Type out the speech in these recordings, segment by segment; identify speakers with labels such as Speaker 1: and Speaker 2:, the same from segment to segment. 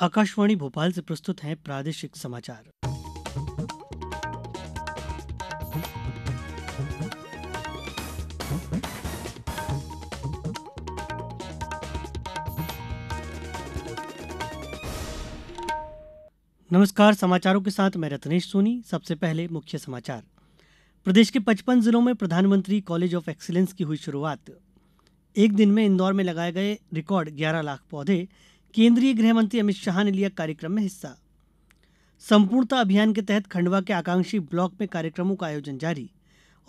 Speaker 1: आकाशवाणी भोपाल से प्रस्तुत है प्रादेशिक समाचार नमस्कार समाचारों के साथ मैं रत्नेश सोनी सबसे पहले मुख्य समाचार प्रदेश के 55 जिलों में प्रधानमंत्री कॉलेज ऑफ एक्सीलेंस की हुई शुरुआत एक दिन में इंदौर में लगाए गए रिकॉर्ड 11 लाख पौधे केंद्रीय मंत्री अमित शाह ने लिया कार्यक्रम में हिस्सा संपूर्णता अभियान के तहत खंडवा के आकांक्षी ब्लॉक में कार्यक्रमों का आयोजन जारी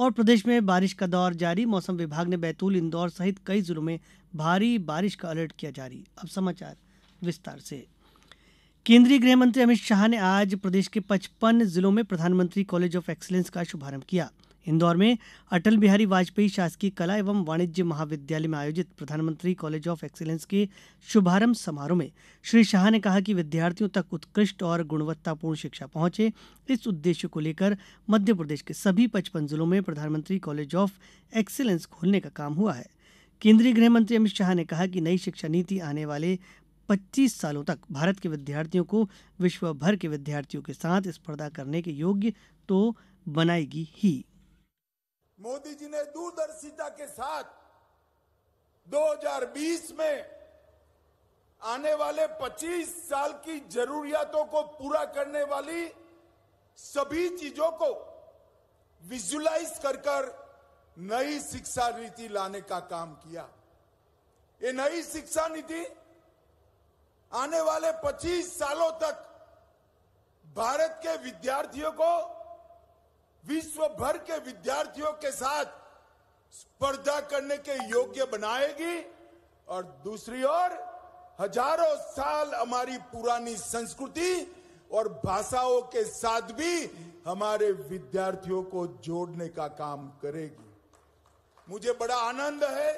Speaker 1: और प्रदेश में बारिश का दौर जारी मौसम विभाग ने बैतूल इंदौर सहित कई जिलों में भारी बारिश का अलर्ट किया जारी अब समाचार विस्तार से केंद्रीय गृह मंत्री अमित शाह ने आज प्रदेश के पचपन जिलों में प्रधानमंत्री कॉलेज ऑफ एक्सीलेंस का शुभारंभ किया इंदौर में अटल बिहारी वाजपेयी शासकीय कला एवं वाणिज्य महाविद्यालय में आयोजित प्रधानमंत्री कॉलेज ऑफ एक्सीलेंस के शुभारंभ समारोह में श्री शाह ने कहा कि विद्यार्थियों तक उत्कृष्ट और गुणवत्तापूर्ण शिक्षा पहुंचे इस उद्देश्य को लेकर मध्य प्रदेश के सभी पचपन जिलों में प्रधानमंत्री कॉलेज ऑफ एक्सीलेंस खोलने का काम हुआ है केंद्रीय गृह मंत्री अमित शाह ने कहा कि नई शिक्षा नीति आने वाले 25 सालों तक भारत के विद्यार्थियों को विश्व भर के विद्यार्थियों के साथ स्पर्धा करने के योग्य तो बनाएगी ही
Speaker 2: मोदी जी ने दूरदर्शिता के साथ 2020 में आने वाले 25 साल की जरूरियातों को पूरा करने वाली सभी चीजों को विजुलाइज कर नई शिक्षा नीति लाने का काम किया ये नई शिक्षा नीति आने वाले 25 सालों तक भारत के विद्यार्थियों को विश्व भर के विद्यार्थियों के साथ स्पर्धा करने के योग्य बनाएगी और दूसरी ओर हजारों साल हमारी पुरानी संस्कृति और भाषाओं के साथ भी हमारे विद्यार्थियों को जोड़ने का काम करेगी मुझे बड़ा आनंद है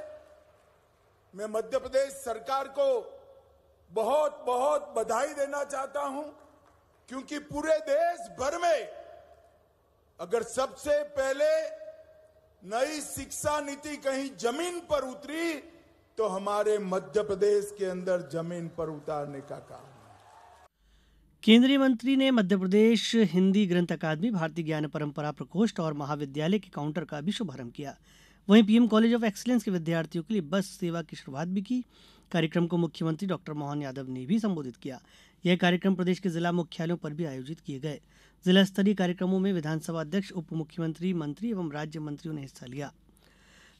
Speaker 2: मैं मध्य प्रदेश सरकार को बहुत बहुत बधाई देना चाहता हूं क्योंकि पूरे देश भर में अगर सबसे पहले नई शिक्षा नीति कहीं जमीन पर उतरी तो हमारे मध्य प्रदेश के अंदर जमीन पर उतारने का काम
Speaker 1: केंद्रीय मंत्री ने मध्य प्रदेश हिंदी ग्रंथ अकादमी भारतीय ज्ञान परंपरा प्रकोष्ठ और महाविद्यालय के काउंटर का भी शुभारंभ किया वहीं पीएम कॉलेज ऑफ एक्सीलेंस के विद्यार्थियों के लिए बस सेवा की शुरुआत भी की कार्यक्रम को मुख्यमंत्री डॉक्टर मोहन यादव ने भी संबोधित किया ये कार्यक्रम प्रदेश के जिला मुख्यालयों पर भी आयोजित किए गए जिला स्तरीय कार्यक्रमों में विधानसभा अध्यक्ष उप मुख्यमंत्री मंत्री एवं राज्य मंत्रियों ने हिस्सा लिया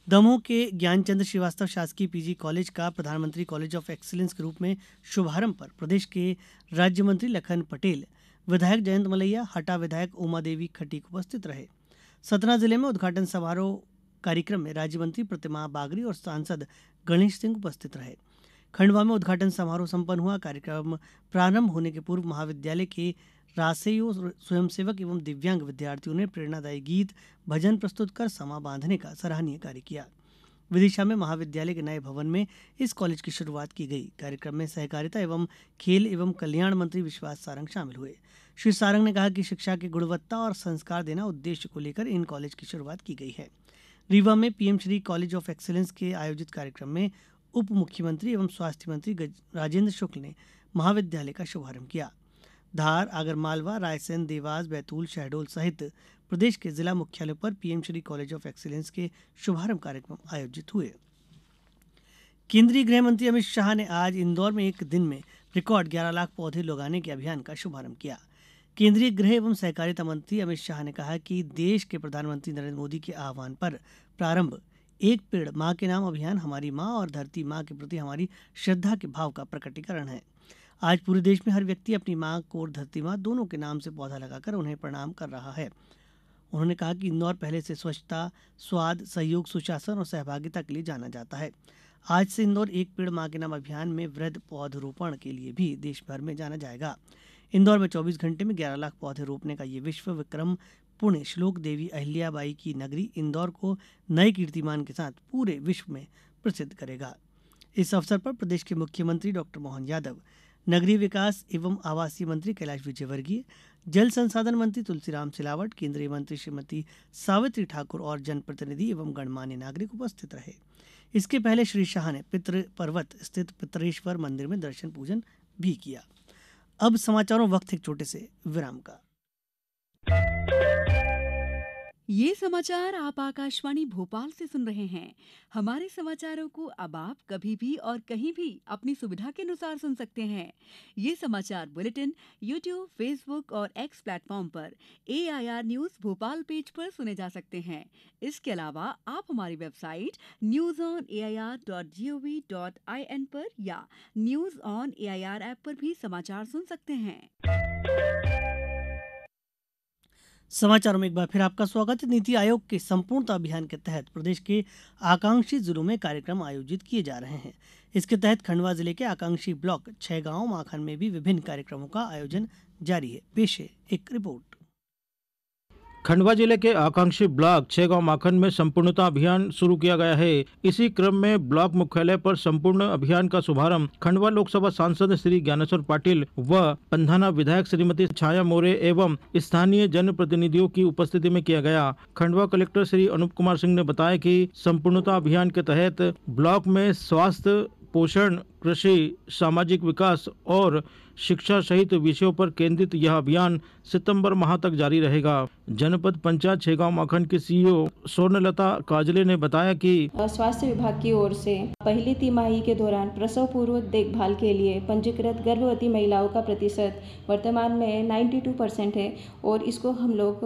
Speaker 1: दमोह के ज्ञानचंद श्रीवास्तव शासकीय पीजी कॉलेज का प्रधानमंत्री कॉलेज ऑफ एक्सीलेंस के रूप में शुभारंभ पर प्रदेश के राज्य मंत्री लखन पटेल विधायक जयंत मलैया हटा विधायक उमा देवी खटीक उपस्थित रहे सतना जिले में उद्घाटन समारोह कार्यक्रम में राज्य मंत्री प्रतिमा बागरी और सांसद गणेश सिंह उपस्थित रहे खंडवा में उद्घाटन समारोह संपन्न हुआ कार्यक्रम प्रारंभ होने के पूर्व महाविद्यालय के रासेयो स्वयंसेवक एवं दिव्यांग विद्यार्थियों ने प्रेरणादायी गीत भजन प्रस्तुत कर समा बांधने का सराहनीय कार्य किया विदिशा में महाविद्यालय के नए भवन में इस कॉलेज की शुरुआत की गई कार्यक्रम में सहकारिता एवं खेल एवं कल्याण मंत्री विश्वास सारंग शामिल हुए श्री सारंग ने कहा कि शिक्षा की गुणवत्ता और संस्कार देना उद्देश्य को लेकर इन कॉलेज की शुरुआत की गई है रीवा में PM Shri college of excellence के आयोजित कार्यक्रम में उप मुख्यमंत्री एवं स्वास्थ्य मंत्री राजेन्द्र शुक्ल ने महाविद्यालय का शुभारंभ किया धार आगरमालवा रायसेन देवास बैतूल शहडोल सहित प्रदेश के जिला मुख्यालयों पर PM Shri college of excellence के शुभारंभ कार्यक्रम आयोजित हुए केंद्रीय गृह मंत्री अमित शाह ने आज इंदौर में एक दिन में रिकॉर्ड 11 लाख पौधे लगाने के अभियान का शुभारंभ किया केंद्रीय गृह एवं सहकारिता मंत्री अमित शाह ने कहा कि देश के प्रधानमंत्री नरेंद्र मोदी के आह्वान पर प्रारंभ एक पेड़ माँ के नाम अभियान हमारी माँ और धरती माँ के प्रति हमारी श्रद्धा के भाव का प्रकटीकरण है आज पूरे देश में हर व्यक्ति अपनी माँ को और धरती माँ दोनों के नाम से पौधा लगाकर उन्हें प्रणाम कर रहा है उन्होंने कहा कि इंदौर पहले से स्वच्छता स्वाद सहयोग सुशासन और सहभागिता के लिए जाना जाता है आज से इंदौर एक पेड़ माँ के नाम अभियान में वृद्ध पौधरोपण के लिए भी देश भर में जाना जाएगा इंदौर में 24 घंटे में 11 लाख पौधे रोपने का यह विश्व विक्रम पुण्य श्लोक देवी अहिल्याबाई की नगरी इंदौर को नए कीर्तिमान के साथ पूरे विश्व में प्रसिद्ध करेगा इस अवसर पर प्रदेश के मुख्यमंत्री डॉक्टर मोहन यादव नगरीय विकास एवं आवासीय मंत्री कैलाश विजयवर्गीय जल संसाधन मंत्री तुलसीराम सिलावट केंद्रीय मंत्री श्रीमती सावित्री ठाकुर और जनप्रतिनिधि एवं गणमान्य नागरिक उपस्थित रहे इसके पहले श्री शाह ने पितृ पर्वत स्थित पितरेश्वर मंदिर में दर्शन पूजन भी किया अब समाचारों वक्त एक छोटे से विराम का ये समाचार आप आकाशवाणी भोपाल से सुन रहे हैं हमारे समाचारों को अब आप कभी भी और कहीं भी अपनी सुविधा के अनुसार सुन सकते हैं ये समाचार बुलेटिन यूट्यूब फेसबुक और एक्स प्लेटफॉर्म पर A I R news Bhopal page पर सुने जा सकते हैं इसके अलावा आप हमारी website news on A I R dot G O V dot I N आरोप या news on A I R app पर भी समाचार सुन सकते हैं समाचारों में एक बार फिर आपका स्वागत है नीति आयोग के संपूर्णता अभियान के तहत प्रदेश के आकांक्षी जिलों में कार्यक्रम आयोजित किए जा रहे हैं इसके तहत खंडवा जिले के आकांक्षी ब्लॉक गाँव माखन में भी विभिन्न कार्यक्रमों का आयोजन जारी है पेश है एक रिपोर्ट
Speaker 3: खंडवा जिले के आकांक्षी ब्लॉक छेगांव माखन में संपूर्णता अभियान शुरू किया गया है इसी क्रम में ब्लॉक मुख्यालय पर संपूर्ण अभियान का शुभारंभ खंडवा लोकसभा सांसद श्री ज्ञानेश्वर पाटिल व पंधाना विधायक श्रीमती छाया मोरे एवं स्थानीय जन प्रतिनिधियों की उपस्थिति में किया गया खंडवा कलेक्टर श्री अनुप कुमार सिंह ने बताया की संपूर्णता अभियान के तहत ब्लॉक में स्वास्थ्य पोषण कृषि सामाजिक विकास और शिक्षा सहित विषयों पर केंद्रित यह अभियान सितंबर माह तक जारी रहेगा जनपद पंचायत छेगांव माखंड के सीईओ स्वर्णलता काजले ने बताया कि स्वास्थ्य विभाग की ओर से पहली तिमाही के दौरान प्रसव पूर्व देखभाल के लिए पंजीकृत गर्भवती महिलाओं का प्रतिशत वर्तमान में 92 परसेंट है और इसको हम लोग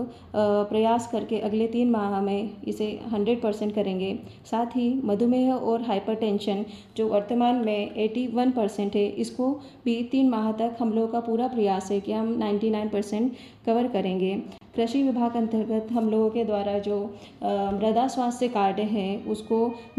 Speaker 3: प्रयास करके अगले तीन माह में इसे 100 परसेंट करेंगे साथ ही मधुमेह और हाइपरटेंशन जो वर्तमान में वन परसेंट है इसको भी तीन माह तक हम लोगों का पूरा प्रयास है कि हम नाइन्टी नाइन परसेंट कवर करेंगे कृषि विभाग अंतर्गत हम लोगों के द्वारा जो मृदा स्वास्थ्य कार्ड है उसको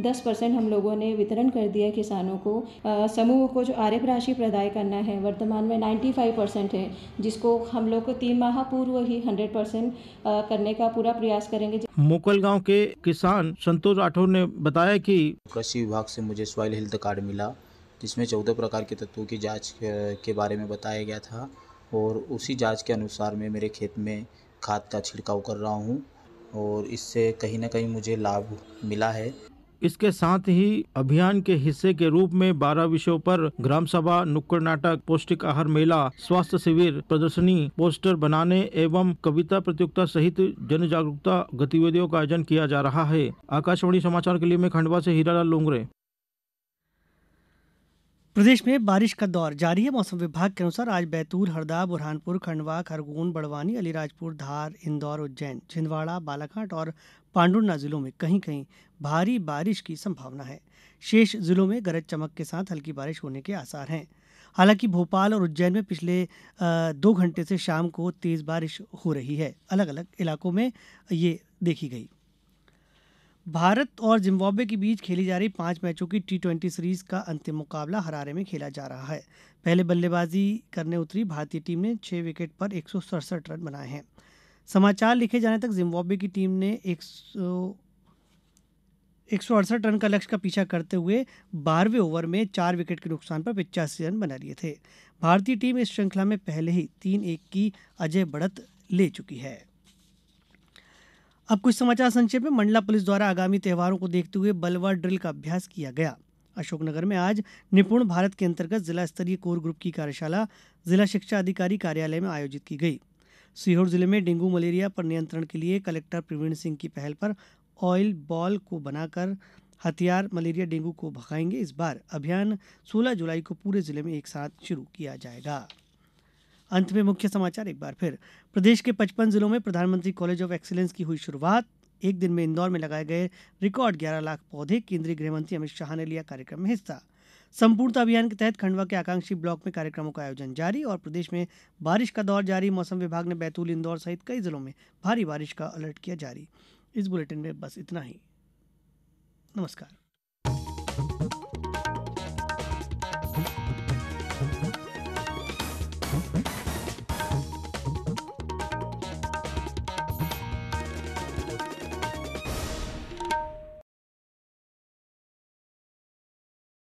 Speaker 3: दस परसेंट हम लोगों ने वितरण कर दिया किसानों को समूह को जो आर्य राशि प्रदाय करना है वर्तमान में नाइन्टी फाइव परसेंट है जिसको हम लोग को तीन माह पूर्व ही हंड्रेड परसेंट करने का पूरा प्रयास करेंगे मोकल गांव के किसान संतोष राठौर ने बताया की कृषि विभाग से मुझे सॉइल हेल्थ कार्ड मिला जिसमें चौदह प्रकार के तत्वों की जाँच के बारे में बताया गया था और उसी जाँच के अनुसार मैं मेरे खेत में खाद का छिड़काव कर रहा हूँ और इससे कहीं ना कहीं मुझे लाभ मिला है इसके साथ ही अभियान के हिस्से के रूप में बारह विषयों पर ग्राम सभा नुक्कड़ नाटक पौष्टिक आहार मेला स्वास्थ्य शिविर प्रदर्शनी पोस्टर बनाने एवं कविता प्रतियोगिता सहित जन जागरूकता गतिविधियों का आयोजन किया जा रहा है आकाशवाणी समाचार के लिए मैं खंडवा से हीरालाल लोंगरे
Speaker 1: प्रदेश में बारिश का दौर जारी है मौसम विभाग के अनुसार आज बैतूल हरदा बुरहानपुर खंडवा खरगोन बड़वानी अलीराजपुर धार इंदौर उज्जैन छिंदवाड़ा बालाघाट और पांडुर्णा जिलों में कहीं कहीं भारी बारिश की संभावना है शेष जिलों में गरज चमक के साथ हल्की बारिश होने के आसार हैं हालांकि भोपाल और उज्जैन में पिछले दो घंटे से शाम को तेज बारिश हो रही है अलग अलग इलाकों में ये देखी गई भारत और जिम्बाब्वे के बीच खेली जा रही पांच मैचों की टी ट्वेंटी सीरीज का अंतिम मुकाबला हरारे में खेला जा रहा है पहले बल्लेबाजी करने उतरी भारतीय टीम ने छह विकेट पर एक रन बनाए हैं समाचार लिखे जाने तक जिम्बाब्वे की टीम ने एक एक रन का लक्ष्य का पीछा करते हुए बारहवें ओवर में चार विकेट के नुकसान पर पिचासी रन बना लिए थे भारतीय टीम इस श्रृंखला में पहले ही तीन एक की अजय बढ़त ले चुकी है अब कुछ समाचार संक्षेप में मंडला पुलिस द्वारा आगामी त्यौहारों को देखते हुए बलवा ड्रिल का अभ्यास किया गया अशोकनगर में आज निपुण भारत के अंतर्गत जिला स्तरीय कोर ग्रुप की कार्यशाला जिला शिक्षा अधिकारी कार्यालय में आयोजित की गई सीहोर जिले में डेंगू मलेरिया पर नियंत्रण के लिए कलेक्टर प्रवीण सिंह की पहल पर ऑयल बॉल को बनाकर हथियार मलेरिया डेंगू को भगाएंगे इस बार अभियान 16 जुलाई को पूरे जिले में एक साथ शुरू किया जाएगा अंत में मुख्य समाचार एक बार फिर प्रदेश के पचपन जिलों में प्रधानमंत्री कॉलेज ऑफ एक्सीलेंस की हुई शुरुआत एक दिन में इंदौर में लगाए गए रिकॉर्ड ग्यारह लाख पौधे केंद्रीय गृह मंत्री अमित शाह ने लिया कार्यक्रम में हिस्सा संपूर्णता अभियान के तहत खंडवा के आकांक्षी ब्लॉक में कार्यक्रमों का आयोजन जारी और प्रदेश में बारिश का दौर जारी मौसम विभाग ने बैतूल इंदौर सहित कई जिलों में भारी बारिश का अलर्ट किया जारी इस बुलेटिन में बस इतना ही नमस्कार